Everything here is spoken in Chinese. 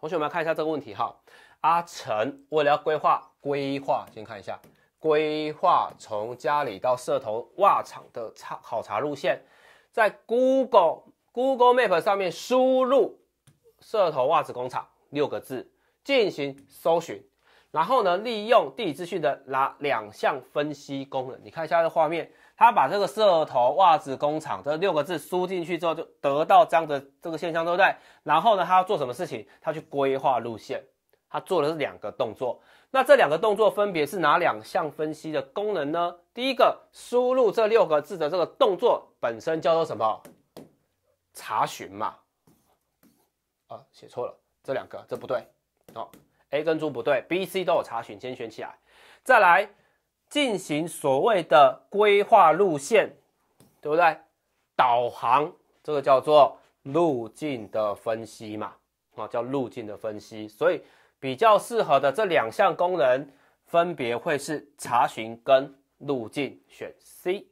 同学们看一下这个问题哈，阿成为了要规划规划，先看一下规划从家里到社头袜厂的查考察路线，在 Google Google Map 上面输入“社头袜子工厂”六个字进行搜寻。然后呢，利用地理资讯的哪两项分析功能？你看一下这画面，他把这个“汕头袜子工厂”这六个字输进去之后，就得到这样的这个现象，对不对？然后呢，他要做什么事情？他去规划路线。他做的是两个动作。那这两个动作分别是哪两项分析的功能呢？第一个，输入这六个字的这个动作本身叫做什么？查询嘛。啊，写错了，这两个这不对哦。A 跟猪不对，B、C 都有查询，先选起来，再来进行所谓的规划路线，对不对？导航这个叫做路径的分析嘛，啊，叫路径的分析，所以比较适合的这两项功能，分别会是查询跟路径，选 C。